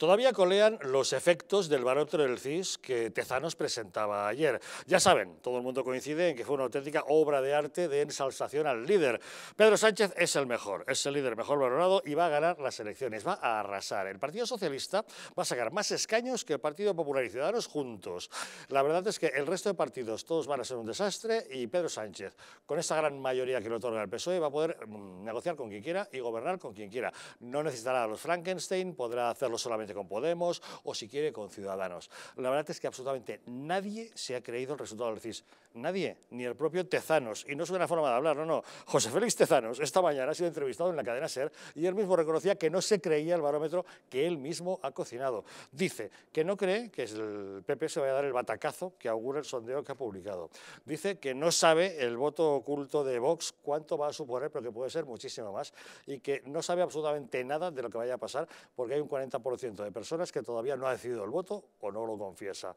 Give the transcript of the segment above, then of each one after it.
Todavía colean los efectos del barómetro del CIS que Tezanos presentaba ayer. Ya saben, todo el mundo coincide en que fue una auténtica obra de arte de ensalzación al líder. Pedro Sánchez es el mejor, es el líder mejor valorado y va a ganar las elecciones, va a arrasar. El Partido Socialista va a sacar más escaños que el Partido Popular y Ciudadanos juntos. La verdad es que el resto de partidos todos van a ser un desastre y Pedro Sánchez, con esta gran mayoría que le otorga el PSOE, va a poder mm, negociar con quien quiera y gobernar con quien quiera. No necesitará a los Frankenstein, podrá hacerlo solamente con Podemos o si quiere con Ciudadanos. La verdad es que absolutamente nadie se ha creído el resultado del CIS. Nadie, ni el propio Tezanos. Y no es una forma de hablar, no, no. José Félix Tezanos esta mañana ha sido entrevistado en la cadena SER y él mismo reconocía que no se creía el barómetro que él mismo ha cocinado. Dice que no cree que el PP se vaya a dar el batacazo que augura el sondeo que ha publicado. Dice que no sabe el voto oculto de Vox cuánto va a suponer, pero que puede ser muchísimo más, y que no sabe absolutamente nada de lo que vaya a pasar porque hay un 40% de personas que todavía no ha decidido el voto o no lo confiesa.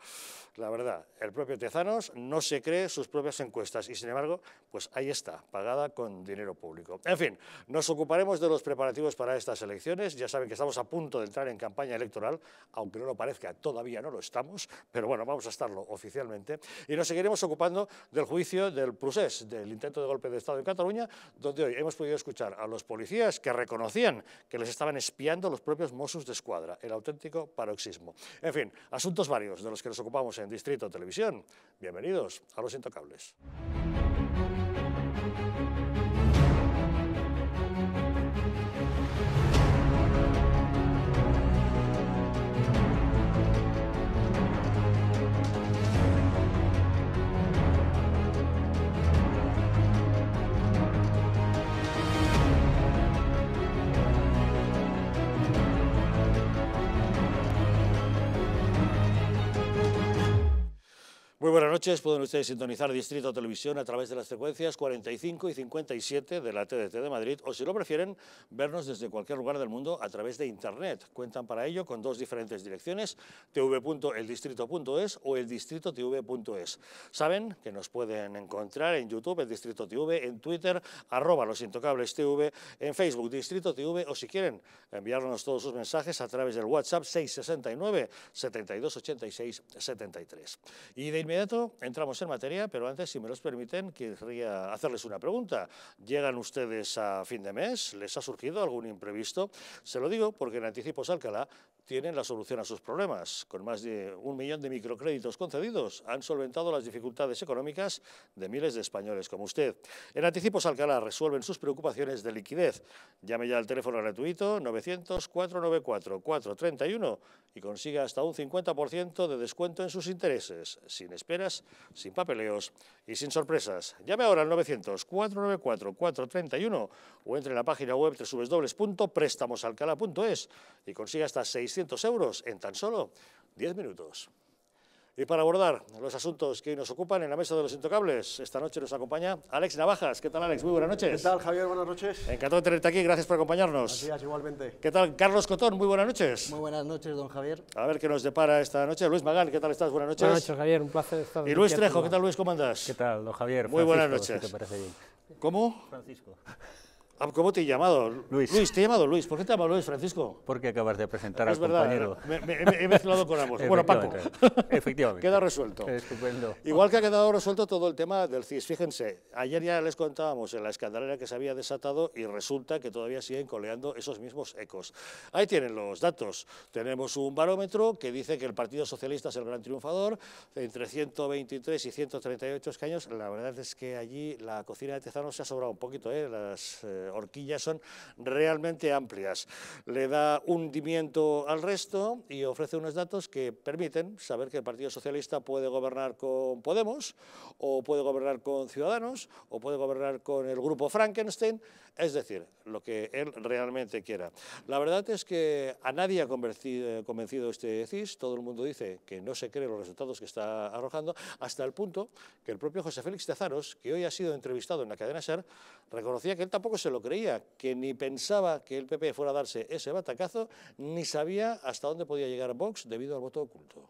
La verdad, el propio Tezanos no se cree sus propias encuestas y sin embargo, pues ahí está, pagada con dinero público. En fin, nos ocuparemos de los preparativos para estas elecciones. Ya saben que estamos a punto de entrar en campaña electoral, aunque no lo parezca, todavía no lo estamos, pero bueno, vamos a estarlo oficialmente. Y nos seguiremos ocupando del juicio del procés, del intento de golpe de Estado en Cataluña, donde hoy hemos podido escuchar a los policías que reconocían que les estaban espiando los propios Mossos de Escuadra, el auténtico paroxismo. En fin, asuntos varios de los que nos ocupamos en Distrito Televisión. Bienvenidos a los Intocables. Muy buenas noches, pueden ustedes sintonizar Distrito Televisión a través de las frecuencias 45 y 57 de la TDT de Madrid o si lo prefieren, vernos desde cualquier lugar del mundo a través de Internet. Cuentan para ello con dos diferentes direcciones, tv.eldistrito.es o eldistrito.tv.es. Saben que nos pueden encontrar en YouTube, El Distrito TV, en Twitter, arroba Los Intocables TV, en Facebook, Distrito TV o si quieren enviarnos todos sus mensajes a través del WhatsApp 669 7286 73. Y de inmediato entramos en materia, pero antes, si me los permiten, querría hacerles una pregunta. ¿Llegan ustedes a fin de mes? ¿Les ha surgido algún imprevisto? Se lo digo porque en Anticipos Alcalá tienen la solución a sus problemas. Con más de un millón de microcréditos concedidos, han solventado las dificultades económicas de miles de españoles como usted. En Anticipos Alcalá resuelven sus preocupaciones de liquidez. Llame ya al teléfono gratuito 900-494-431 y consiga hasta un 50% de descuento en sus intereses, sin esperas, sin papeleos y sin sorpresas. Llame ahora al 900-494-431 o entre en la página web www.prestamosalcalá.es y consiga hasta 6 euros en tan solo 10 minutos. Y para abordar los asuntos que hoy nos ocupan en la mesa de los intocables, esta noche nos acompaña Alex Navajas. ¿Qué tal, Alex? Muy buenas noches. ¿Qué tal, Javier? Buenas noches. Encantado de tenerte aquí, gracias por acompañarnos. Gracias, igualmente. ¿Qué tal, Carlos Cotón? Muy buenas noches. Muy buenas noches, don Javier. A ver qué nos depara esta noche. Luis Magán, ¿qué tal estás? Buenas noches. Buenas noches, Javier, un placer estar Y Luis Trejo, ¿qué tal, Luis? ¿Cómo andas? ¿Qué tal, don Javier? Muy buenas noches. ¿Cómo? Francisco. Ah, ¿Cómo te he llamado? Luis. Luis, te he llamado Luis. ¿Por qué te llamas Luis, Francisco? Porque acabas de presentar es al verdad, Es verdad. me, he mezclado con ambos. bueno, Paco. Efectivamente. Queda resuelto. Estupendo. Igual que ha quedado resuelto todo el tema del CIS. Fíjense, ayer ya les contábamos en la escandalera que se había desatado y resulta que todavía siguen coleando esos mismos ecos. Ahí tienen los datos. Tenemos un barómetro que dice que el Partido Socialista es el gran triunfador, entre 123 y 138 escaños. La verdad es que allí la cocina de Tezano se ha sobrado un poquito, ¿eh? Las, eh, horquillas son realmente amplias. Le da hundimiento al resto y ofrece unos datos que permiten saber que el Partido Socialista puede gobernar con Podemos, o puede gobernar con Ciudadanos, o puede gobernar con el grupo Frankenstein, es decir, lo que él realmente quiera. La verdad es que a nadie ha eh, convencido este CIS, todo el mundo dice que no se cree los resultados que está arrojando, hasta el punto que el propio José Félix Tezaros, que hoy ha sido entrevistado en la cadena SER, reconocía que él tampoco se lo creía, que ni pensaba que el PP fuera a darse ese batacazo, ni sabía hasta dónde podía llegar Vox debido al voto oculto.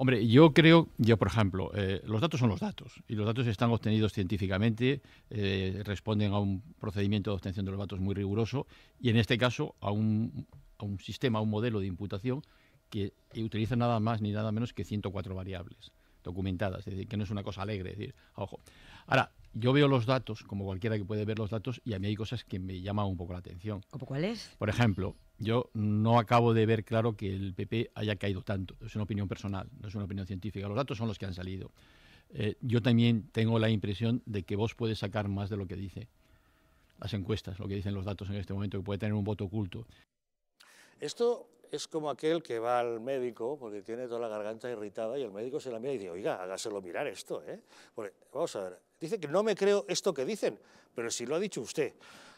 Hombre, yo creo, yo por ejemplo, eh, los datos son los datos y los datos están obtenidos científicamente, eh, responden a un procedimiento de obtención de los datos muy riguroso y en este caso a un, a un sistema, a un modelo de imputación que utiliza nada más ni nada menos que 104 variables documentadas, es decir, que no es una cosa alegre, es decir, ojo. Ahora, yo veo los datos, como cualquiera que puede ver los datos, y a mí hay cosas que me llaman un poco la atención. ¿Como cuáles? Por ejemplo, yo no acabo de ver claro que el PP haya caído tanto. Es una opinión personal, no es una opinión científica. Los datos son los que han salido. Eh, yo también tengo la impresión de que vos puedes sacar más de lo que dice las encuestas, lo que dicen los datos en este momento, que puede tener un voto oculto. Esto es como aquel que va al médico porque tiene toda la garganta irritada y el médico se la mira y dice, oiga, hágaselo mirar esto, ¿eh? vamos a ver, Dice que no me creo esto que dicen, pero si lo ha dicho usted.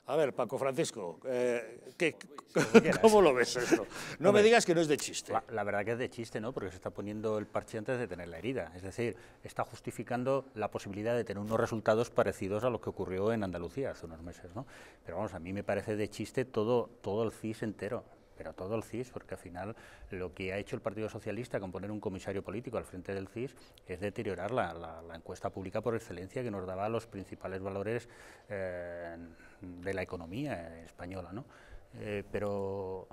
A ver, Paco Francisco, eh, ¿cómo lo ves esto? No me digas que no es de chiste. La, verdad que es de chiste, ¿no? Porque se está poniendo el parche antes de tener la herida. Es decir, está justificando la posibilidad de tener unos resultados parecidos a los que ocurrió en Andalucía hace unos meses, ¿no? Pero vamos, a mí me parece de chiste todo, todo el CIS entero pero todo el CIS, porque al final lo que ha hecho el Partido Socialista con poner un comisario político al frente del CIS es deteriorar la, encuesta pública por excelencia que nos daba los principales valores eh, de la economía española. ¿no? Eh, pero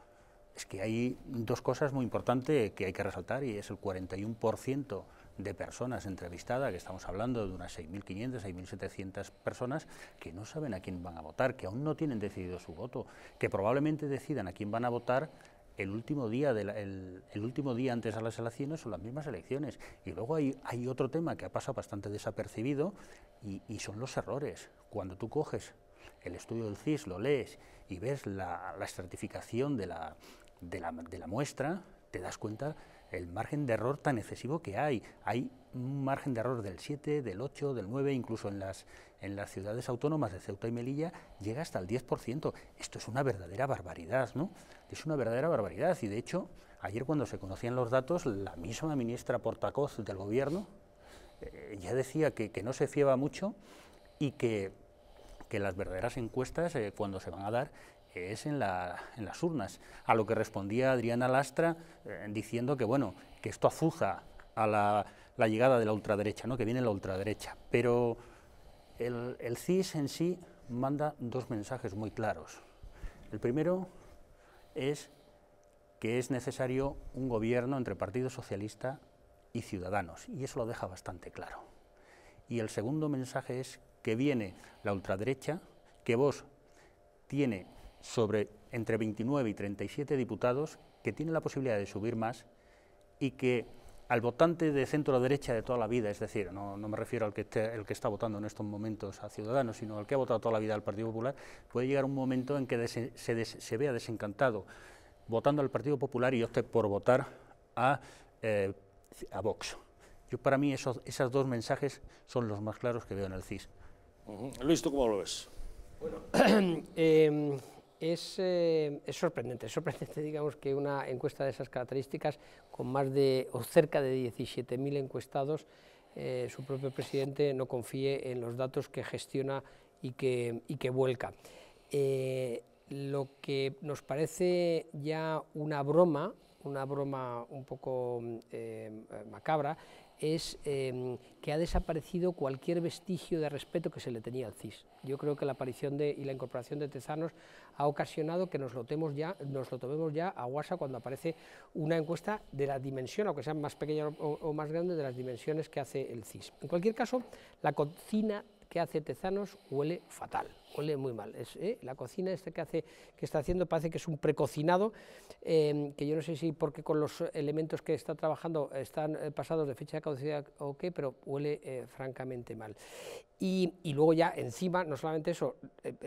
es que hay dos cosas muy importantes que hay que resaltar y es el 41% de personas entrevistadas, que estamos hablando de unas 6.500, 6.700 personas que no saben a quién van a votar, que aún no tienen decidido su voto, que probablemente decidan a quién van a votar el último día el, último día antes a las elecciones o las mismas elecciones y luego hay, hay otro tema que ha pasado bastante desapercibido y, son los errores cuando tú coges el estudio del CIS lo lees y ves la, estratificación de de la, de la muestra te das cuenta el margen de error tan excesivo que hay. Hay un margen de error del 7, del 8, del 9, incluso en las, en las ciudades autónomas de Ceuta y Melilla llega hasta el 10%. Esto es una verdadera barbaridad, ¿no? Es una verdadera barbaridad y de hecho, ayer cuando se conocían los datos, la misma ministra Portacoz del gobierno eh, ya decía que, no se fiaba mucho y que, las verdaderas encuestas, eh, cuando se van a dar, es en, las urnas. A lo que respondía Adriana Lastra eh, diciendo que, bueno, que esto azuza a la, llegada de la ultraderecha, ¿no? que viene la ultraderecha. Pero el, CIS en sí manda dos mensajes muy claros. El primero es que es necesario un gobierno entre Partido Socialista y Ciudadanos, y eso lo deja bastante claro. Y el segundo mensaje es que viene la ultraderecha, que vos tiene sobre entre 29 y 37 diputados que tienen la posibilidad de subir más y que al votante de centro a derecha de toda la vida, es decir, no, me refiero al que, el que está votando en estos momentos a Ciudadanos, sino al que ha votado toda la vida al Partido Popular, puede llegar un momento en que se, vea desencantado votando al Partido Popular y opte por votar a, eh, a Vox. Yo para mí esos esos dos mensajes son los más claros que veo en el CIS. listo Luis, ¿tú cómo lo ves? Bueno, em, eh, es, sorprendente, sorprendente, digamos, que una encuesta de esas características, con más de o cerca de 17.000 encuestados, eh, su propio presidente no confíe en los datos que gestiona y que, que vuelca. Eh, lo que nos parece ya una broma, una broma un poco macabra, es em, que ha desaparecido cualquier vestigio de respeto que se le tenía al CIS. Yo creo que la aparición de, y la incorporación de Tezanos ha ocasionado que nos lo, ya, nos lo tomemos ya a guasa cuando aparece una encuesta de la dimensión, aunque sea más pequeña o, o más grande, de las dimensiones que hace el CIS. En cualquier caso, la cocina que hace Tezanos huele fatal, huele muy mal. ¿eh? la cocina esta que, hace, que está haciendo parece que es un precocinado, em, que yo no sé si porque con los elementos que está trabajando están eh, pasados de fecha de caducidad o qué, pero huele eh, francamente mal. Y, luego ya encima, no solamente eso,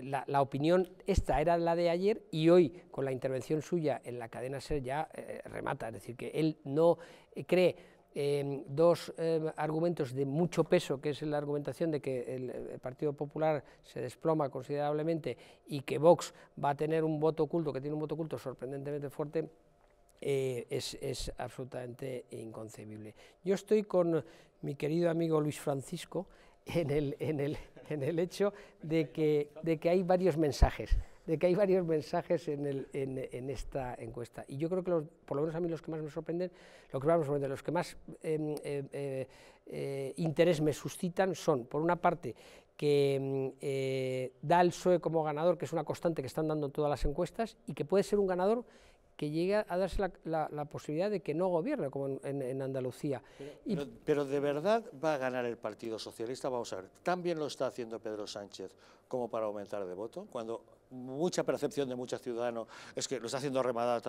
la, opinión esta era la de ayer y hoy con la intervención suya en la cadena SER ya remata, es decir, que él no cree Em, dos em, argumentos de mucho peso, que es la argumentación de que el, Partido Popular se desploma considerablemente y que Vox va a tener un voto oculto, que tiene un voto oculto sorprendentemente fuerte, eh, es, absolutamente inconcebible. Yo estoy con mi querido amigo Luis Francisco en el, en el, en el hecho de que hay varios mensajes de que hay varios mensajes en, esta encuesta. Y yo creo que, por lo menos a mí, los que más me sorprenden, lo que más los que más em, em, eh, eh, interés me suscitan son, por una parte, que em, eh, da el PSOE como ganador, que es una constante que están dando todas las encuestas, y que puede ser un ganador que llegue a darse la, posibilidad de que no gobierne, como en, Andalucía. Pero, de verdad va a ganar el Partido Socialista, vamos a ver, ¿también lo está haciendo Pedro Sánchez como para aumentar de voto? Cuando mucha percepción de muchos ciudadanos es que lo está haciendo remada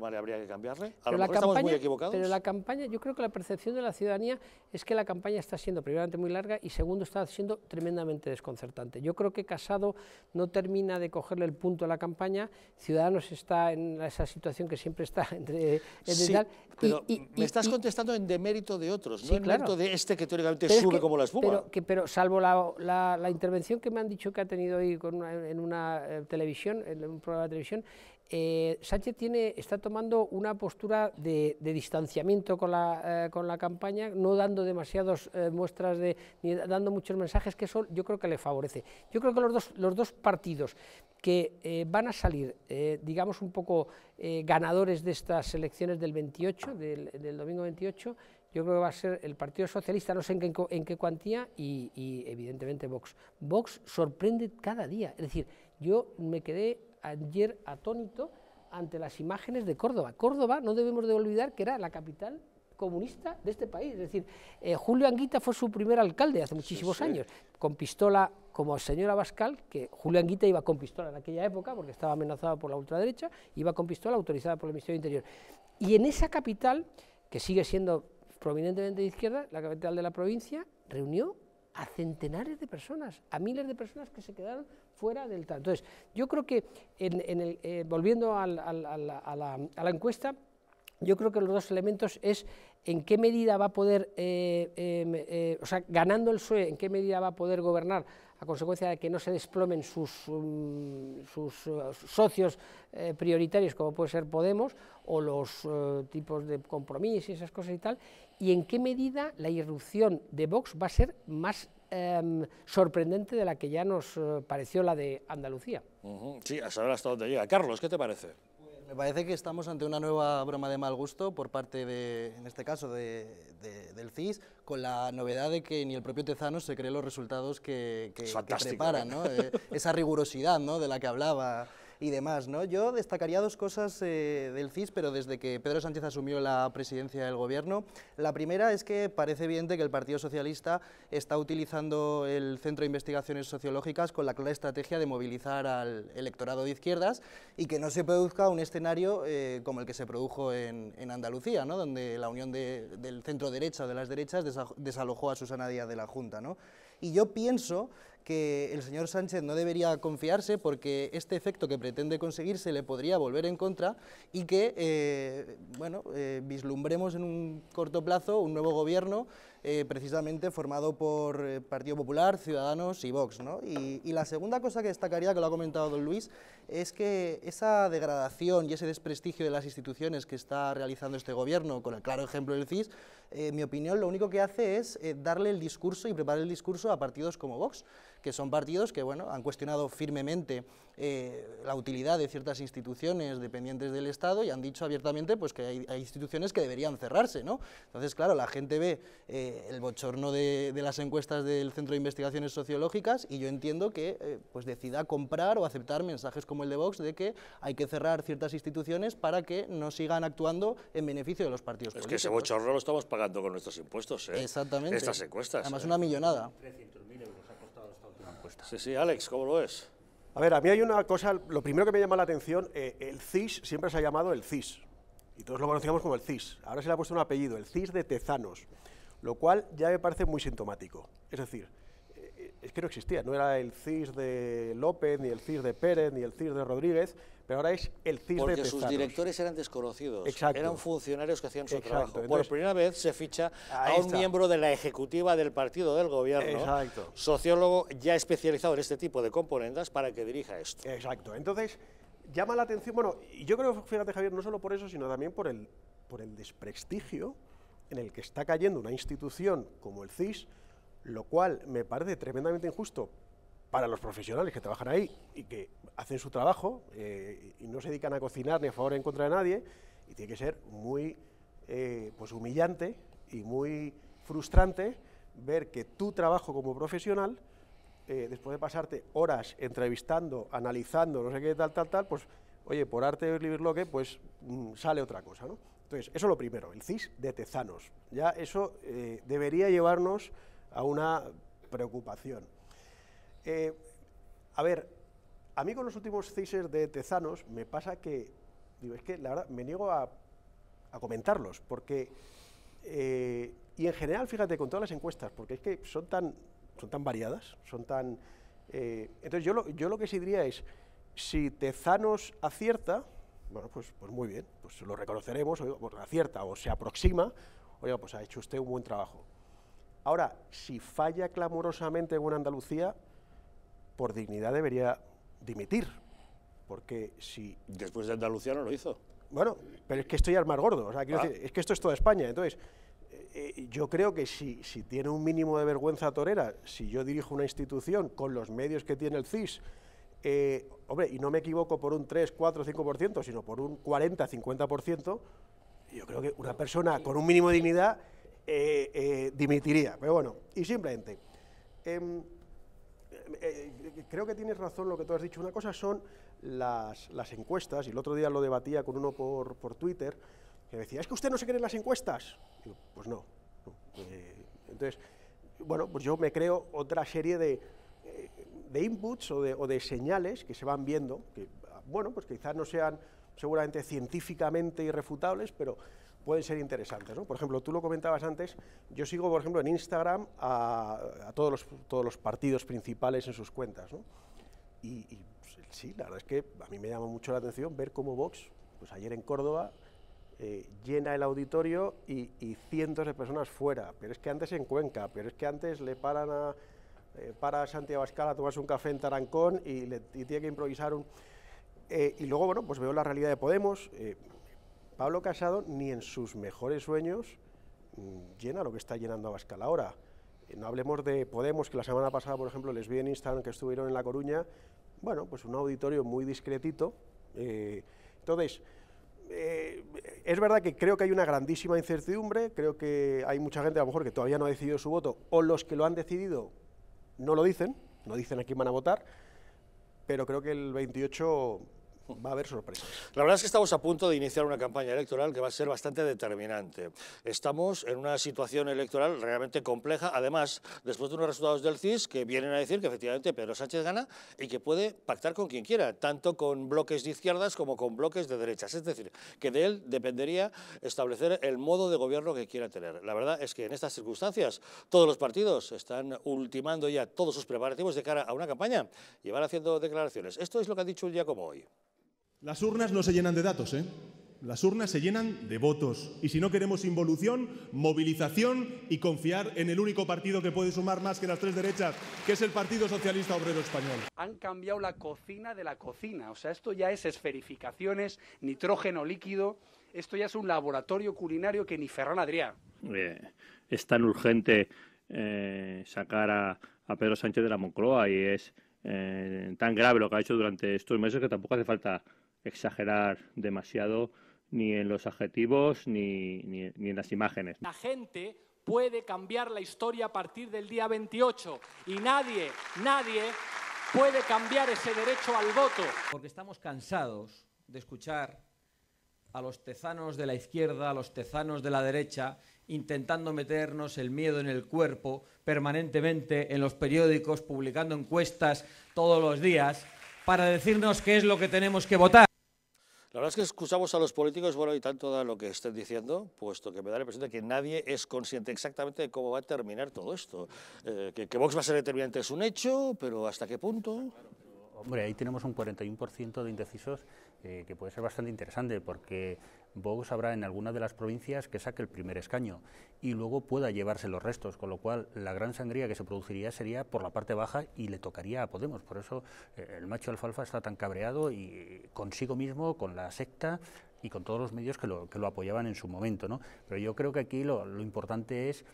mal y habría que cambiarle. A lo mejor estamos muy equivocados. Pero la campaña, yo creo que la percepción de la ciudadanía es que la campaña está siendo, primeramente, muy larga y, segundo, está siendo tremendamente desconcertante. Yo creo que Casado no termina de cogerle el punto a la campaña, Ciudadanos está en esa situación que siempre está entre... pero y, me estás contestando en demérito de otros, no en claro. de este que teóricamente sube como la espuma. Pero, pero salvo la, intervención que me han dicho que ha tenido hoy en una eh, televisión, en un programa de televisión, eh, Sánchez tiene, está tomando una postura de, distanciamiento con la, eh, con la campaña, no dando demasiadas eh, muestras, de, ni dando muchos mensajes, que eso yo creo que le favorece. Yo creo que los dos, los dos partidos que van a salir, digamos, un poco ganadores de estas elecciones del 28, del, domingo 28, yo creo que va a ser el Partido Socialista, no sé en qué, cuantía, y, y, evidentemente Vox. Vox sorprende cada día, es decir, yo me quedé ayer atónito ante las imágenes de Córdoba. Córdoba, no debemos de olvidar que era la capital comunista de este país. Es decir, eh, Julio Anguita fue su primer alcalde hace muchísimos años, con pistola como señora Bascal, que Julio Anguita iba con pistola en aquella época, porque estaba amenazado por la ultraderecha, iba con pistola autorizada por el Ministerio del Interior. Y en esa capital, que sigue siendo prominentemente de izquierda, la capital de la provincia, reunió a centenares de personas, a miles de personas que se quedaron fuera del tal. Entonces, yo creo que, en, el, eh, volviendo a, la, encuesta, yo creo que los dos elementos es en qué medida va a poder, eh, em, eh, o sea, ganando el PSOE, en qué medida va a poder gobernar a consecuencia de que no se desplomen sus, um, sus uh, socios prioritarios, como puede ser Podemos, o los uh, tipos de compromisos y esas cosas y tal, y en qué medida la irrupción de Vox va a ser más Em, sorprendente de la que ya nos eh, pareció la de Andalucía. Sí, a saber hasta dónde llega. Carlos, ¿qué te parece? Me parece que estamos ante una nueva broma de mal gusto por parte de, en este caso, del CIS, con la novedad de que ni el propio Tezano se cree los resultados que, que, ¿no? Eh, esa rigurosidad ¿no? de la que hablaba y demás. ¿no? Yo destacaría dos cosas eh, del CIS, pero desde que Pedro Sánchez asumió la presidencia del Gobierno. La primera es que parece evidente que el Partido Socialista está utilizando el Centro de Investigaciones Sociológicas con la clara estrategia de movilizar al electorado de izquierdas y que no se produzca un escenario eh, como el que se produjo en, en Andalucía, donde la unión del centro derecha o de las derechas desalojó a Susana Díaz de la Junta. ¿no? Y yo pienso que el señor Sánchez no debería confiarse porque este efecto que pretende conseguir se le podría volver en contra y que, eh, bueno, eh, vislumbremos en un corto plazo un nuevo gobierno eh, precisamente formado por eh, Partido Popular, Ciudadanos y Vox. Y, la segunda cosa que destacaría, que lo ha comentado don Luis, es que esa degradación y ese desprestigio de las instituciones que está realizando este gobierno, con el claro ejemplo del CIS, eh, en mi opinión lo único que hace es darle el discurso y preparar el discurso a partidos como Vox que son partidos que bueno, han cuestionado firmemente eh, la utilidad de ciertas instituciones dependientes del Estado y han dicho abiertamente pues, que hay, instituciones que deberían cerrarse. ¿no? Entonces, claro, la gente ve eh, el bochorno de, las encuestas del Centro de Investigaciones Sociológicas y yo entiendo que eh, pues decida comprar o aceptar mensajes como el de Vox de que hay que cerrar ciertas instituciones para que no sigan actuando en beneficio de los partidos políticos. Es que ese bochorno lo estamos pagando con nuestros impuestos. Exactamente. Estas encuestas. Además, una millonada. 300.000 euros. Sí, sí, Alex, ¿cómo lo es? A ver, a mí hay una cosa, lo primero que me llama la atención, eh, el CIS siempre se ha llamado el CIS, y todos lo conocíamos como el CIS. Ahora se le ha puesto un apellido, el CIS de Tezanos, lo cual ya me parece muy sintomático. Es decir, es que no existía, no era el CIS de López, ni el CIS de Pérez, ni el CIS de Rodríguez, pero ahora es el CIS de de Porque sus directores eran desconocidos, eran funcionarios que hacían su trabajo. Por pues, primera vez se ficha a un miembro de la ejecutiva del partido del gobierno, sociólogo ya especializado en este tipo de componentes, para que dirija esto. Exacto, entonces llama la atención, bueno, yo creo, que fíjate Javier, no solo por eso, sino también por el, por el desprestigio en el que está cayendo una institución como el CIS, lo cual me parece tremendamente injusto para los profesionales que trabajan ahí y que hacen su trabajo eh, y no se dedican a cocinar ni a favor ni en contra de nadie, y tiene que ser muy eh, pues humillante y muy frustrante ver que tu trabajo como profesional, eh, después de pasarte horas entrevistando, analizando, no sé qué, tal, tal, tal, pues, oye, por arte de libirloque, pues mm, sale otra cosa, ¿no? Entonces, eso es lo primero, el CIS de Tezanos. Ya eso debería llevarnos a una preocupación. Eh, a ver, a mí con los últimos seis de Tezanos me pasa que, digo, es que la verdad me niego a, comentarlos, porque, eh, y en general, fíjate, con todas las encuestas, porque es que son tan, son tan variadas, son tan... Eh, entonces yo lo, que sí diría es, si Tezanos acierta, bueno, pues, pues muy bien, pues lo reconoceremos, o, pues acierta o se aproxima, oiga, pues ha hecho usted un buen trabajo. Ahora, si falla clamorosamente en una Andalucía, por dignidad debería dimitir, porque si... Después de Andalucía no lo hizo. Bueno, pero es que estoy al mar gordo, ah. es que esto es toda España, entonces... Eh, eh, yo creo que si, tiene un mínimo de vergüenza torera, si yo dirijo una institución con los medios que tiene el CIS, eh, hombre, y no me equivoco por un 3, 4, 5%, sino por un 40, 50%, yo creo que una persona con un mínimo de dignidad eh, eh, dimitiría. Pero bueno, y simplemente, em, eh, creo que tienes razón lo que tú has dicho. Una cosa son las, encuestas, y el otro día lo debatía con uno por, Twitter, que decía, es que usted no se cree en las encuestas. pues no. entonces, bueno, pues yo me creo otra serie de, de inputs o de, o de señales que se van viendo, que, bueno, pues quizás no sean seguramente científicamente irrefutables, pero pueden ser interesantes. ¿no? Por ejemplo, tú lo comentabas antes, yo sigo, por ejemplo, en Instagram a, todos, los, todos los partidos principales en sus cuentas. ¿no? Y, pues, sí, la verdad es que a mí me llama mucho la atención ver cómo Vox, pues ayer en Córdoba, eh, llena el auditorio y, cientos de personas fuera. Pero es que antes en Cuenca, pero es que antes le paran a, eh, para a Santiago Abascal a tomarse un café en Tarancón y, le, y tiene que improvisar un... Eh, y luego, bueno, pues veo la realidad de Podemos. Pablo Casado ni en sus mejores sueños mm, llena lo que está llenando Abascal ahora. Eh, no hablemos de Podemos, que la semana pasada, por ejemplo, les vi en Instagram que estuvieron en La Coruña, bueno, pues un auditorio muy discretito. Eh, entonces, eh, es verdad que creo que hay una grandísima incertidumbre, creo que hay mucha gente a lo mejor que todavía no ha decidido su voto, o los que lo han decidido no lo dicen, no dicen a quién van a votar, pero creo que el 28 va a haber sorpresas. La verdad es que estamos a punto de iniciar una campaña electoral que va a ser bastante determinante. Estamos en una situación electoral realmente compleja, además, después de unos resultados del CIS que vienen a decir que efectivamente Pedro Sánchez gana y que puede pactar con quien quiera, tanto con bloques de izquierdas como con bloques de derechas. Es decir, que de él dependería establecer el modo de gobierno que quiera tener. La verdad es que en estas circunstancias todos los partidos están ultimando ya todos sus preparativos de cara a una campaña y van haciendo declaraciones. Esto es lo que ha dicho el día como hoy. Las urnas no se llenan de datos, ¿eh? Las urnas se llenan de votos. Y si no queremos involución, movilización y confiar en el único partido que puede sumar más que las tres derechas, que es el Partido Socialista Obrero Español. Han cambiado la cocina de la cocina. O sea, esto ya es esferificaciones, nitrógeno líquido. Esto ya es un laboratorio culinario que ni Ferran Adrià. es tan urgente eh, sacar a, Pedro Sánchez de la Moncloa y es eh, tan grave lo que ha hecho durante estos meses que tampoco hace falta exagerar demasiado ni en los adjetivos ni, en las imágenes. La gente puede cambiar la historia a partir del día 28 y nadie, nadie puede cambiar ese derecho al voto. Porque estamos cansados de escuchar a los tezanos de la izquierda, a los tezanos de la derecha, intentando meternos el miedo en el cuerpo permanentemente en los periódicos, publicando encuestas todos los días, para decirnos qué es lo que tenemos que votar. La verdad es que escuchamos a los políticos, bueno, y tanto da lo que estén diciendo, puesto que me da la impresión de que nadie es consciente exactamente de cómo va a terminar todo esto. Eh, que, que, Vox va a ser determinante es un hecho, pero ¿hasta qué punto? Hombre, ahí tenemos un 41% de indecisos eh, que puede ser bastante interesante porque Vox habrá en alguna de las provincias que saque el primer escaño y luego pueda llevarse los restos, con lo cual la gran sangría que se produciría sería por la parte baja y le tocaría a Podemos. Por eso eh, el macho alfalfa está tan cabreado y consigo mismo, con la secta y con todos los medios que lo, que lo apoyaban en su momento. ¿no? Pero yo creo que aquí lo, lo importante es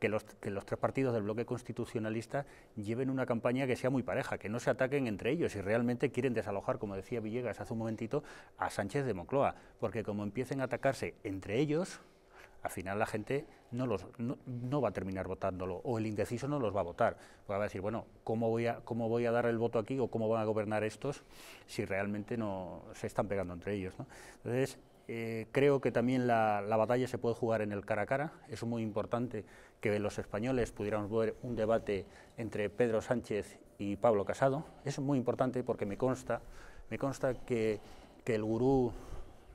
que los, que los, tres partidos del bloque constitucionalista lleven una campaña que sea muy pareja, que no se ataquen entre ellos y realmente quieren desalojar, como decía Villegas hace un momentito, a Sánchez de Moncloa, porque como empiecen a atacarse entre ellos, al final la gente no, los, no, va a terminar votándolo o el indeciso no los va a votar. va a decir, bueno, ¿cómo voy a, cómo voy a dar el voto aquí o cómo van a gobernar estos si realmente no se están pegando entre ellos? ¿no? Entonces, eh, creo que también la, batalla se puede jugar en el cara a cara. Es muy importante que los españoles pudiéramos ver un debate entre Pedro Sánchez y Pablo Casado. Es muy importante porque me consta, me consta que, el gurú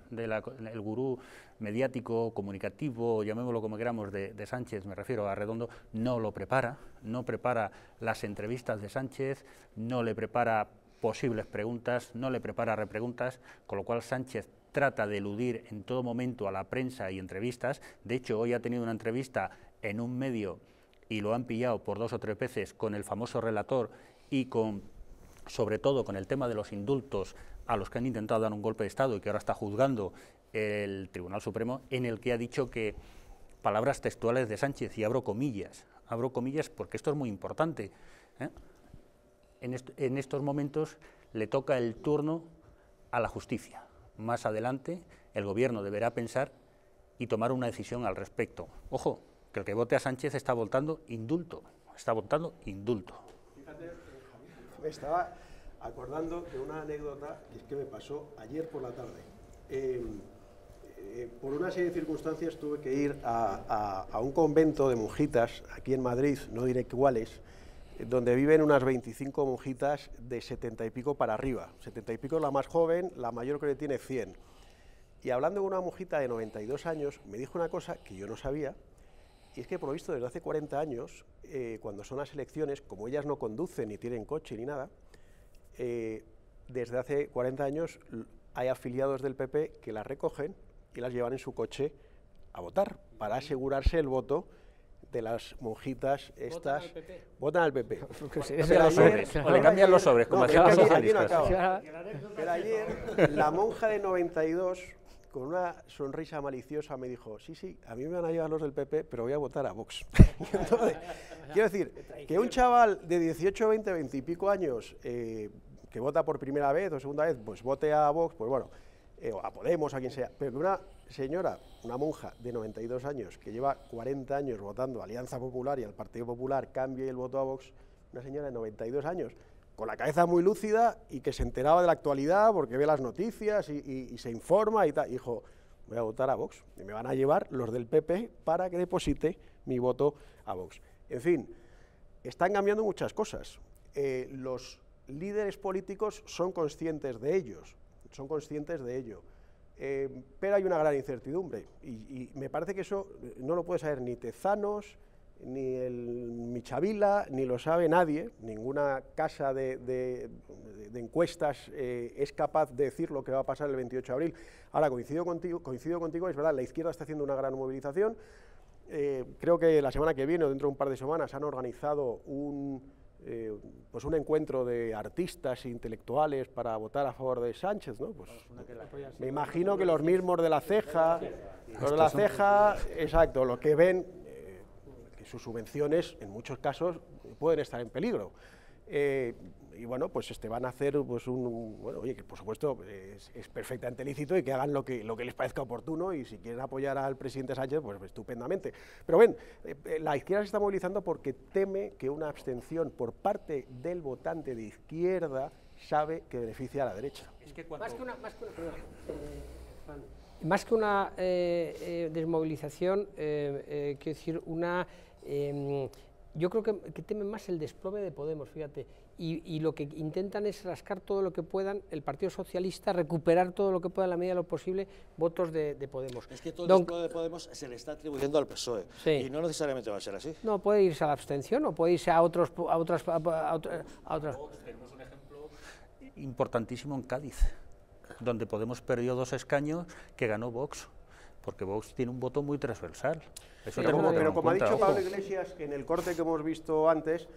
de el gurú mediático, comunicativo, llamémoslo como queramos, de, de, Sánchez, me refiero a Redondo, no lo prepara, no prepara las entrevistas de Sánchez, no le prepara posibles preguntas, no le prepara repreguntas, con lo cual Sánchez trata de eludir en todo momento a la prensa y entrevistas. De hecho, hoy ha tenido una entrevista en un medio y lo han pillado por dos o tres veces con el famoso relator y con, sobre todo, con el tema de los indultos a los que han intentado dar un golpe de Estado y que ahora está juzgando el Tribunal Supremo, en el que ha dicho que palabras textuales de Sánchez, y abro comillas, abro comillas porque esto es muy importante. ¿eh? en estos momentos le toca el turno a la justicia más adelante el Gobierno deberá pensar y tomar una decisión al respecto. Ojo, que el que vote a Sánchez está votando indulto, está votando indulto. Fíjate, me estaba acordando de una anécdota que es que me pasó ayer por la tarde. Em, eh, por una serie de circunstancias tuve que ir a, a un convento de monjitas aquí en Madrid, no diré cuáles, donde viven unas 25 monjitas de 70 y pico para arriba. 70 y pico es la más joven, la mayor creo que tiene 100. Y hablando de una monjita de 92 años, me dijo una cosa que yo no sabía, y es que por lo visto desde hace 40 años, eh, cuando son las elecciones, como ellas no conducen ni tienen coche ni nada, eh, desde hace 40 años hay afiliados del PP que las recogen y las llevan en su coche a votar para asegurarse el voto de las monjitas estas votan al PP. le cambian los sobres, como hacían los socialistas. Pero ayer la monja de 92 con una sonrisa maliciosa me dijo, sí, sí, a mí me van a llevar los del PP, pero voy a votar a Vox. quiero decir, que un chaval de 18, 20, 20 y pico años eh, que vota por primera vez o segunda vez, pues vote a Vox, pues bueno, eh, a Podemos, a quien sea, pero una señora, una monja de 92 años, que lleva 40 años votando Alianza Popular y al Partido Popular, Cambio y el voto a Vox, una señora de 92 años, con la cabeza muy lúcida y que se enteraba de la actualidad porque ve las noticias y, se informa y tal, dijo, voy a votar a Vox y me van a llevar los del PP para que deposite mi voto a Vox. En fin, están cambiando muchas cosas. Eh, los líderes políticos son conscientes de ellos, son conscientes de ello. Eh, pero hay una gran incertidumbre y, me parece que eso eh, no lo puede saber ni Tezanos, ni el Michavila, ni lo sabe nadie, ninguna casa de, encuestas eh, es capaz de decir lo que va a pasar el 28 de abril. Ahora, coincido contigo, coincido contigo es verdad, la izquierda está haciendo una gran movilización. creo que la semana que viene o dentro de un par de semanas han organizado un, eh, pues un encuentro de artistas e intelectuales para votar a favor de Sánchez, ¿no? Pues, me imagino que los mismos de la ceja, los de la ceja, exacto, lo que ven eh, que sus subvenciones en muchos casos pueden estar en peligro. Eh, y bueno, pues este, van a hacer pues un, bueno, oye, que por supuesto es, perfectamente lícito y que hagan lo que, lo que les parezca oportuno y si quieren apoyar al presidente Sánchez, pues estupendamente. Pero ven, eh, la izquierda se está movilizando porque teme que una abstención por parte del votante de izquierda sabe que beneficia a la derecha. Más que una, más que una, eh, eh, desmovilización, quiero decir, una em, yo creo que, que, temen más el desplome de Podemos, fíjate, y, lo que intentan es rascar todo lo que puedan, el Partido Socialista, recuperar todo lo que pueda en la medida de lo posible, votos de, Podemos. Es que todo el desplome de Podemos se le está atribuyendo al PSOE, y no necesariamente va a ser así. No, puede irse a la abstención o puede irse a otros... A otras, a otras. Tenemos un ejemplo importantísimo en Cádiz, donde Podemos perdió dos escaños que ganó Vox, porque Vox tiene un voto muy transversal pero, como, ha dicho Pablo Iglesias, en el corte que hemos visto antes,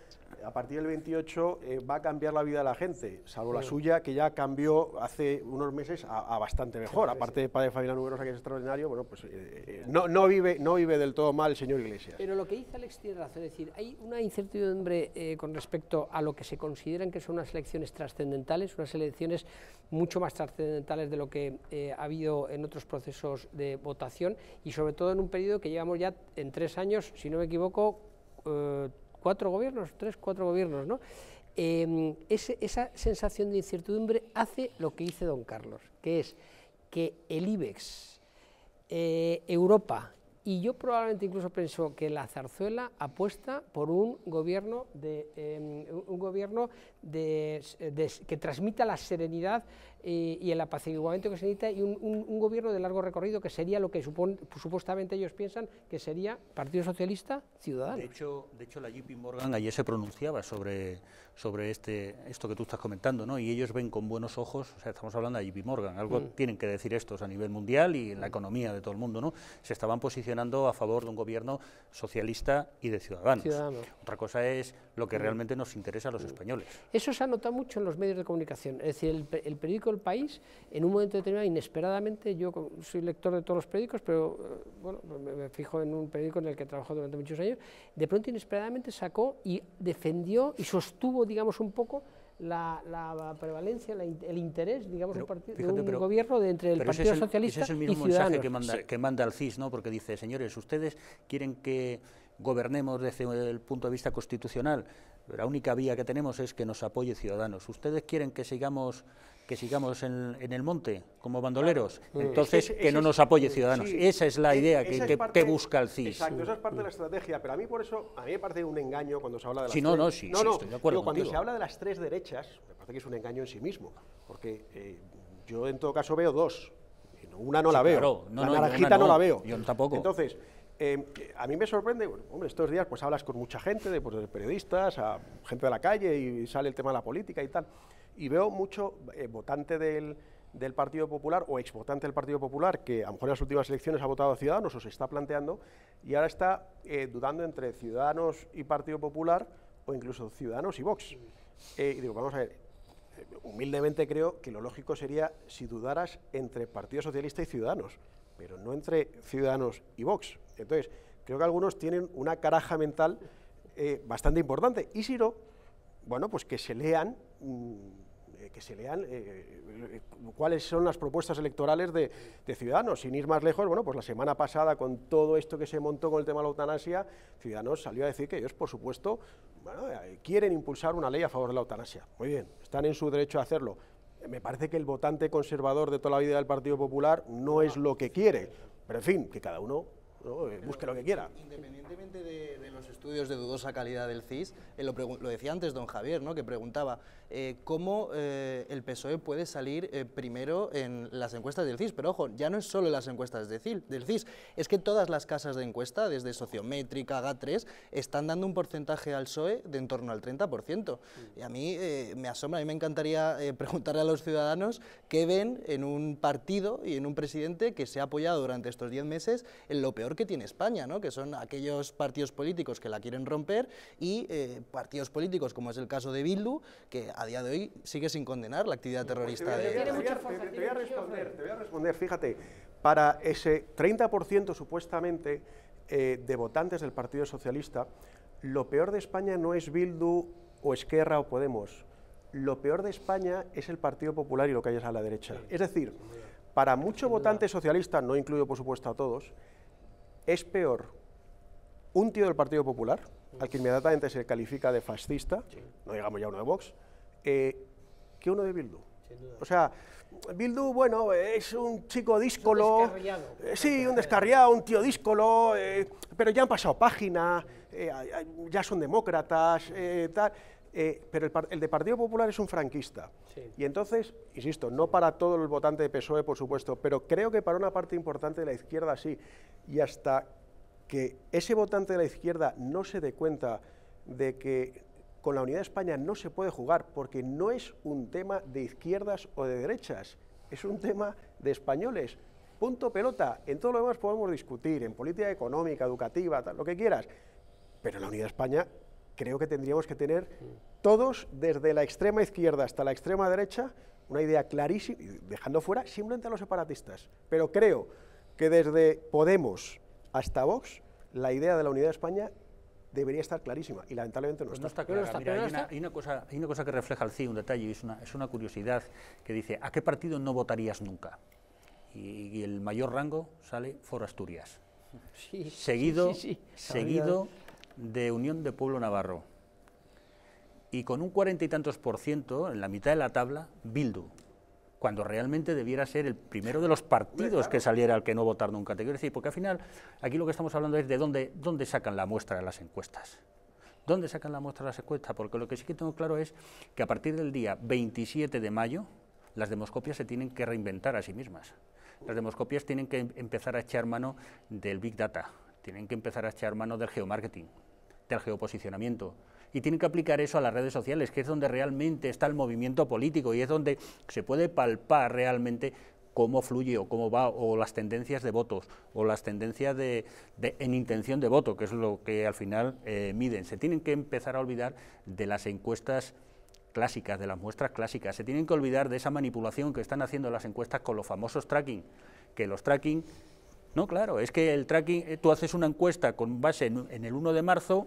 a partir del 28 eh, va a cambiar la vida de la gente, salvo la suya, que ya cambió hace unos meses a, bastante mejor. Aparte de padre familia numerosa, que es extraordinario, bueno, pues eh, eh, no, no, vive, no vive del todo mal el señor Iglesias. Pero lo que dice Alex tiene es decir, hay una incertidumbre con respecto a lo que se consideran que son unas elecciones trascendentales, unas elecciones mucho más trascendentales de lo que ha habido en otros procesos de votación y sobre todo en un periodo que llevamos ya en tres años, si no me equivoco, eh, cuatro gobiernos, tres, cuatro gobiernos, ¿no? Em, esa sensación de incertidumbre hace lo que dice don Carlos, que es que el IBEX, eh, Europa y yo probablemente incluso pienso que la zarzuela apuesta por un gobierno, de, em, un gobierno de, que transmita la serenidad eh, y el apaciguamiento que se necesita y un, gobierno de largo recorrido que sería lo que supuestamente ellos piensan que sería Partido Socialista Ciudadano. De hecho, la JP Morgan ayer se pronunciaba sobre, sobre este, esto que tú estás comentando ¿no? y ellos ven con buenos ojos, o sea, estamos hablando de JP Morgan, algo mm. tienen que decir estos a nivel mundial y en la mm. economía de todo el mundo, ¿no? se estaban posicionando a favor de un gobierno socialista y de ciudadanos. Otra cosa es lo que mm. realmente nos interesa a los mm. españoles. Eso se ha notado mucho en los medios de comunicación. Es decir, el, periódico El País, en un momento determinado, inesperadamente, yo soy lector de todos los periódicos, pero eh, bueno, me, fijo en un periódico en el que trabajado durante muchos años, de pronto inesperadamente sacó y defendió y sostuvo, digamos, un poco la, prevalencia, el interés, digamos, de gobierno de entre el Partido Socialista ese es el mismo mensaje que manda, que manda el CIS, ¿no? porque dice, señores, ustedes quieren que gobernemos desde el punto de vista constitucional, la única vía que tenemos es que nos apoye Ciudadanos. ¿Ustedes quieren que sigamos que sigamos en, el monte como bandoleros? Mm. Entonces, que no nos apoye Ciudadanos. esa es la e-, idea que, busca el CIS. Exacto, esa es parte de la mm. estrategia, pero a mí por eso, a mí me parece un engaño cuando se habla de las... Sí, no, tres, no, sí, no, no, estoy de acuerdo Cuando se habla de las tres derechas, me parece que es un engaño en sí mismo, porque eh, yo en todo caso veo dos, una no la veo, la naranjita no, no la veo. Yo tampoco. Entonces, Em, a mí me sorprende, hombre, estos días pues hablas con mucha gente, pues, de, periodistas, a gente de la calle y sale el tema de la política y tal. Y veo mucho eh, votante del, Partido Popular o exvotante del Partido Popular que a lo mejor en las últimas elecciones ha votado a Ciudadanos o se está planteando y ahora está eh, dudando entre Ciudadanos y Partido Popular o incluso Ciudadanos y Vox. Eh, y digo, vamos a ver, humildemente creo que lo lógico sería si dudaras entre Partido Socialista y Ciudadanos pero no entre Ciudadanos y Vox. Entonces, creo que algunos tienen una caraja mental eh, bastante importante. Y si no, bueno, pues que se lean, mm, eh, que se lean eh, cuáles son las propuestas electorales de, Ciudadanos. Sin ir más lejos, bueno, pues la semana pasada, con todo esto que se montó con el tema de la eutanasia, Ciudadanos salió a decir que ellos, por supuesto, quieren impulsar una ley a favor de la eutanasia. Muy bien, están en su derecho a hacerlo me parece que el votante conservador de toda la vida del Partido Popular no es lo que quiere. Pero en fin, que cada uno busque lo que quiera. Independientemente de, los estudios de dudosa calidad del CIS, eh, lo, decía antes don Javier, ¿no? que preguntaba eh, cómo eh, el PSOE puede salir primero en las encuestas del CIS, pero ojo, ya no es solo las encuestas de del CIS, es que todas las casas de encuesta, desde Sociométrica, GA3, están dando un porcentaje al PSOE de en torno al 30%. Mm. Y a mí me asombra, a mí me encantaría preguntarle a los ciudadanos qué ven en un partido y en un presidente que se ha apoyado durante estos 10 meses en lo peor que tiene España, ¿no? que son aquellos partidos políticos que la quieren romper y eh, partidos políticos, como es el caso de Bildu, que a día de hoy sigue sin condenar la actividad pues, pues, terrorista te voy a, de... Te, voy a responder, te voy a responder, fíjate, para ese 30% supuestamente eh, de votantes del Partido Socialista, lo peor de España no es Bildu o Esquerra o Podemos, lo peor de España es el Partido Popular y lo que hay a la derecha. Es decir, para muchos votantes socialistas, no incluyo por supuesto a todos, es peor un tío del Partido Popular, al que inmediatamente se califica de fascista, no digamos ya uno de Vox, eh, que uno de Bildu. O sea, Bildu, bueno, es un chico díscolo. Un eh, sí, un descarriado, un tío díscolo, eh, pero ya han pasado página, ya son demócratas, tal. Eh, pero el, de Partido Popular es un franquista. Y entonces, insisto, no para todo el votante de PSOE, por supuesto, pero creo que para una parte importante de la izquierda sí. Y hasta que ese votante de la izquierda no se dé cuenta de que con la unidad de España no se puede jugar, porque no es un tema de izquierdas o de derechas, es un tema de españoles. Punto pelota. En todo lo demás podemos discutir, en política económica, educativa, lo que quieras. Pero la unidad de España creo que tendríamos que tener todos, desde la extrema izquierda hasta la extrema derecha, una idea clarísima, dejando fuera simplemente a los separatistas. Pero creo que desde Podemos hasta Vox, la idea de la unidad de España debería estar clarísima y lamentablemente no está. hay, una, cosa, que refleja el CIE, un detalle, es una, es una curiosidad que dice, ¿a qué partido no votarías nunca? Y, el mayor rango sale forasturias Sí, sí, sí, seguido de Unión de Pueblo Navarro. Y con un cuarenta y tantos por ciento, en la mitad de la tabla, Bildu cuando realmente debiera ser el primero de los partidos que saliera al que no votar nunca. Te quiero decir, porque al final aquí lo que estamos hablando es de dónde, dónde sacan la muestra de las encuestas. ¿Dónde sacan la muestra de las encuestas? Porque lo que sí que tengo claro es que a partir del día 27 de mayo las demoscopias se tienen que reinventar a sí mismas. Las demoscopias tienen que em-, empezar a echar mano del Big Data, tienen que empezar a echar mano del geomarketing, del geoposicionamiento. Y tienen que aplicar eso a las redes sociales, que es donde realmente está el movimiento político y es donde se puede palpar realmente cómo fluye o cómo va, o las tendencias de votos, o las tendencias de, en intención de voto, que es lo que al final eh, miden. Se tienen que empezar a olvidar de las encuestas clásicas, de las muestras clásicas. Se tienen que olvidar de esa manipulación que están haciendo las encuestas con los famosos tracking, que los tracking no, claro, es que el tracking, eh, tú haces una encuesta con base en, el 1 de marzo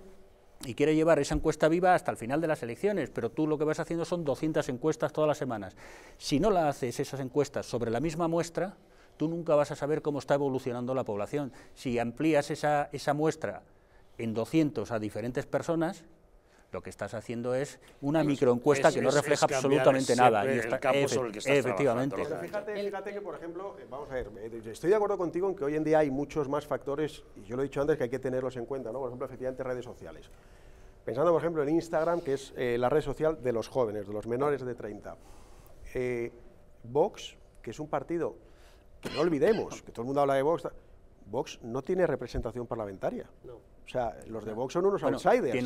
y quiere llevar esa encuesta viva hasta el final de las elecciones, pero tú lo que vas haciendo son 200 encuestas todas las semanas. Si no la haces esas encuestas sobre la misma muestra, tú nunca vas a saber cómo está evolucionando la población. Si amplías esa, esa muestra en 200 a diferentes personas, lo que estás haciendo es una microencuesta que no refleja absolutamente nada. Y está, sobre el que efectivamente. fíjate, que, por ejemplo, eh, vamos a ver, eh, estoy de acuerdo contigo en que hoy en día hay muchos más factores, y yo lo he dicho antes, que hay que tenerlos en cuenta, ¿no? Por ejemplo, efectivamente, redes sociales. Pensando, por ejemplo, en Instagram, que es eh, la red social de los jóvenes, de los menores de 30. Vox, que es un partido que no olvidemos, que todo el mundo habla de Vox, Vox no tiene representación parlamentaria. No. O sea, los de Vox son unos outsiders.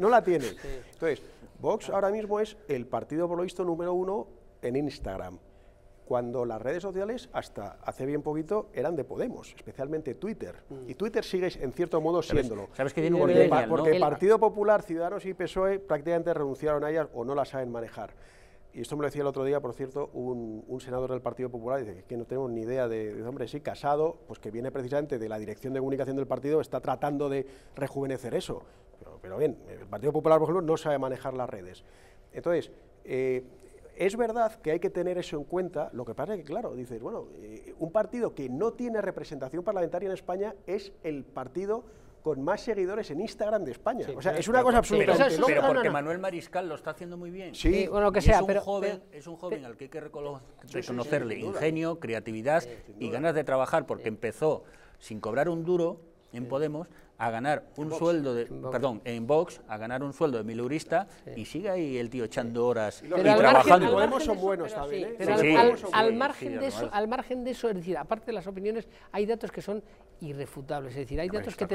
no, la tienen. Entonces, Vox ahora mismo es el partido, por lo visto, número uno en Instagram. Cuando las redes sociales, hasta hace bien poquito, eran de Podemos, especialmente Twitter. Mm. Y Twitter sigue, en cierto modo, siéndolo. ¿Sabes que tiene Porque, un porque Partido Popular, Ciudadanos y PSOE prácticamente renunciaron a ellas o no las saben manejar y esto me lo decía el otro día, por cierto, un, senador del Partido Popular, dice que, no tenemos ni idea de, hombre, sí, Casado, pues que viene precisamente de la dirección de comunicación del partido, está tratando de rejuvenecer eso. Pero, bien, el Partido Popular, por ejemplo, no sabe manejar las redes. Entonces, eh, es verdad que hay que tener eso en cuenta, lo que pasa es que, claro, dices, bueno, eh, un partido que no tiene representación parlamentaria en España es el partido con más seguidores en Instagram de España. o sea, es una cosa absolutamente pero, porque Manuel Mariscal lo está haciendo muy bien. Sí, eh, bueno, que sea. Es un, joven, es un joven al que hay que reconocerle ingenio, creatividad y ganas de trabajar, porque empezó sin cobrar un duro en Podemos a ganar un sueldo de, perdón, en Vox a ganar un sueldo de milurista y sigue ahí el tío echando horas y trabajando. Podemos son buenos también. al, margen de eso, al margen de eso, es decir, aparte de las opiniones, hay datos que son irrefutables, es decir, hay datos que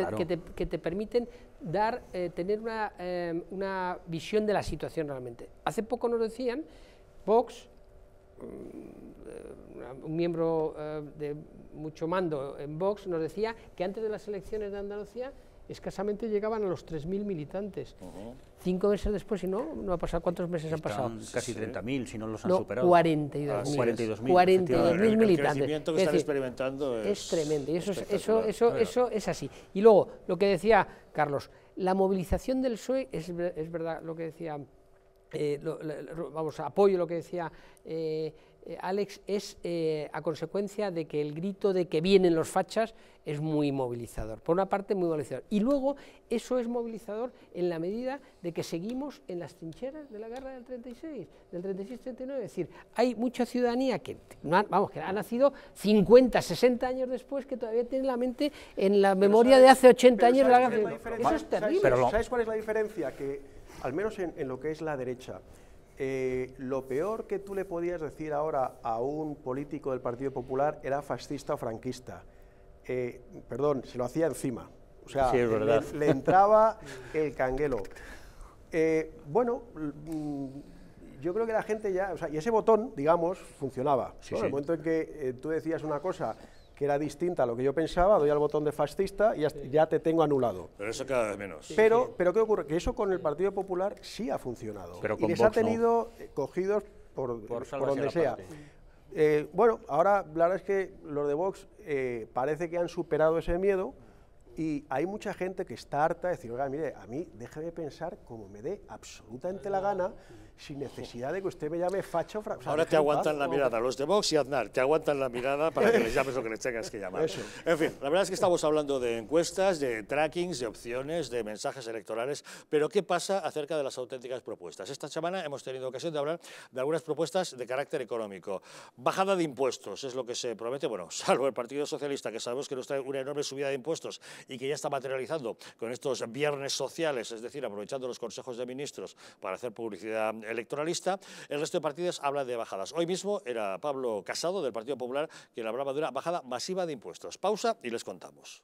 te, permiten dar, eh, tener una, eh, una visión de la situación realmente. Hace poco nos decían Vox Mm, eh, un miembro eh, de mucho mando en Vox, nos decía que antes de las elecciones de Andalucía escasamente llegaban a los 3.000 militantes. Cinco meses después, si no, no ha pasado. ¿Cuántos meses han pasado? Casi 30.000, si no los han superado. 42.000. 42.000 ah, militantes. que es están experimentando es, tremendo. Y eso, es, eso, eso, eso es así. Y luego, lo que decía Carlos, la movilización del PSOE, es, es verdad lo que decía eh, vamos, apoyo lo que decía eh, eh, Alex, es a consecuencia de que el grito de que vienen los fachas es muy movilizador, por una parte muy movilizador, y luego eso es movilizador en la medida de que seguimos en las trincheras de la guerra del 36, del 36-39, es decir, hay mucha ciudadanía que, ha, vamos, que ha nacido 50, 60 años después que todavía tiene la mente en la memoria de hace 80 años la guerra Eso es terrible. ¿Sabes cuál es la diferencia? Que al menos en, lo que es la derecha, eh, lo peor que tú le podías decir ahora a un político del Partido Popular era fascista o franquista. Eh, perdón, se lo hacía encima. O sea, le, entraba el canguelo. Eh, bueno, mm, yo creo que la gente ya, o sea, y ese botón, digamos, funcionaba. En el momento en que tú decías una cosa que era distinta a lo que yo pensaba, doy al botón de fascista y ya, te tengo anulado. Pero eso cada vez menos. Pero, pero ¿qué ocurre? Que eso con el Partido Popular sí ha funcionado. Pero y les ha tenido eh, cogidos por, por, donde sea. Eh, bueno, ahora la verdad es que los de Vox eh, parece que han superado ese miedo y hay mucha gente que está harta de decir, oiga, mire, a mí déjeme pensar como me dé absolutamente la gana sin necesidad de que usted me llame facho. O Ahora te aguantan la mirada, los de Vox y Aznar, te aguantan la mirada para que les llames lo que les tengas que llamar. En fin, la verdad es que estamos hablando de encuestas, de trackings, de opciones, de mensajes electorales, pero ¿qué pasa acerca de las auténticas propuestas? Esta semana hemos tenido ocasión de hablar de algunas propuestas de carácter económico. Bajada de impuestos es lo que se promete, bueno, salvo el Partido Socialista, que sabemos que nos trae una enorme subida de impuestos y que ya está materializando con estos viernes sociales, es decir, aprovechando los consejos de ministros para hacer publicidad electoralista, el resto de partidos habla de bajadas. Hoy mismo era Pablo Casado, del Partido Popular, quien hablaba de una bajada masiva de impuestos. Pausa y les contamos.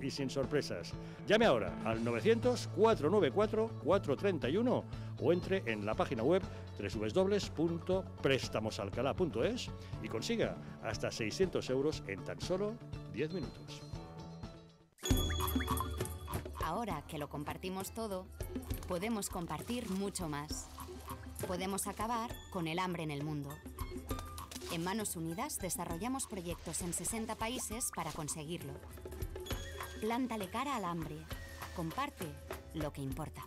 y sin sorpresas. Llame ahora al 900-494-431 o entre en la página web www.préstamosalcalá.es y consiga hasta 600 euros en tan solo 10 minutos. Ahora que lo compartimos todo, podemos compartir mucho más. Podemos acabar con el hambre en el mundo. En Manos Unidas desarrollamos proyectos en 60 países para conseguirlo. Plántale cara al hambre. Comparte lo que importa.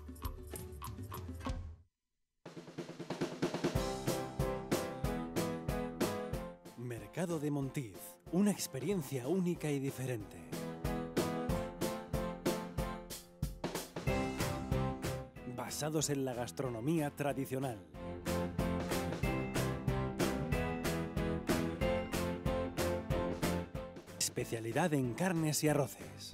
Mercado de Montiz, una experiencia única y diferente. Basados en la gastronomía tradicional especialidad en carnes y arroces.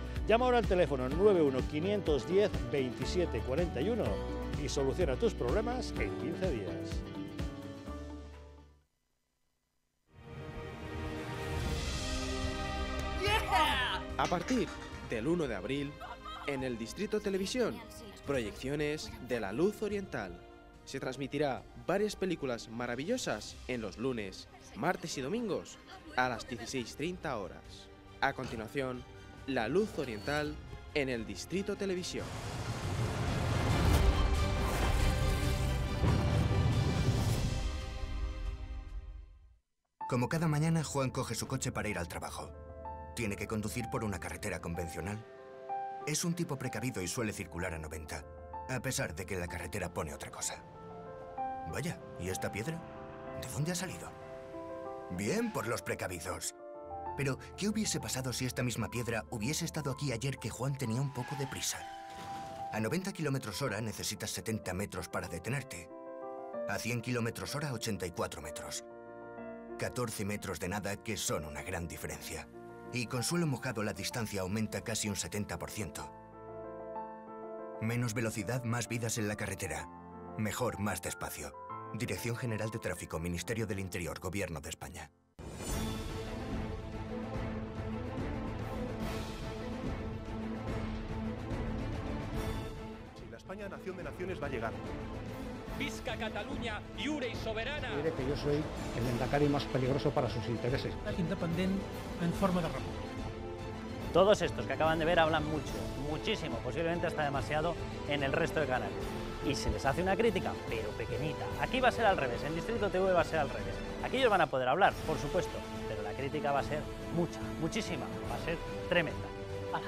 Llama ahora al teléfono 91-510-2741 y soluciona tus problemas en 15 días. A partir del 1 de abril, en el Distrito Televisión, proyecciones de la luz oriental. Se transmitirá varias películas maravillosas en los lunes, martes y domingos a las 16.30 horas. A continuación, la Luz Oriental en el Distrito Televisión. Como cada mañana, Juan coge su coche para ir al trabajo. Tiene que conducir por una carretera convencional. Es un tipo precavido y suele circular a 90, a pesar de que la carretera pone otra cosa. Vaya, ¿y esta piedra? ¿De dónde ha salido? Bien por los precavidos. Pero, ¿qué hubiese pasado si esta misma piedra hubiese estado aquí ayer que Juan tenía un poco de prisa? A 90 km hora necesitas 70 metros para detenerte. A 100 km hora, 84 metros. 14 metros de nada que son una gran diferencia. Y con suelo mojado la distancia aumenta casi un 70%. Menos velocidad, más vidas en la carretera. Mejor, más despacio. Dirección General de Tráfico, Ministerio del Interior, Gobierno de España. España Nación de Naciones va a llegar. Visca Cataluña, iure y soberana. Mire que yo soy el endacari más peligroso para sus intereses. Independiente en forma de república. Todos estos que acaban de ver hablan mucho, muchísimo, posiblemente hasta demasiado en el resto de canal. Y se les hace una crítica, pero pequeñita. Aquí va a ser al revés, en Distrito TV va a ser al revés. Aquí ellos van a poder hablar, por supuesto, pero la crítica va a ser mucha, muchísima, va a ser tremenda. ¡Hala!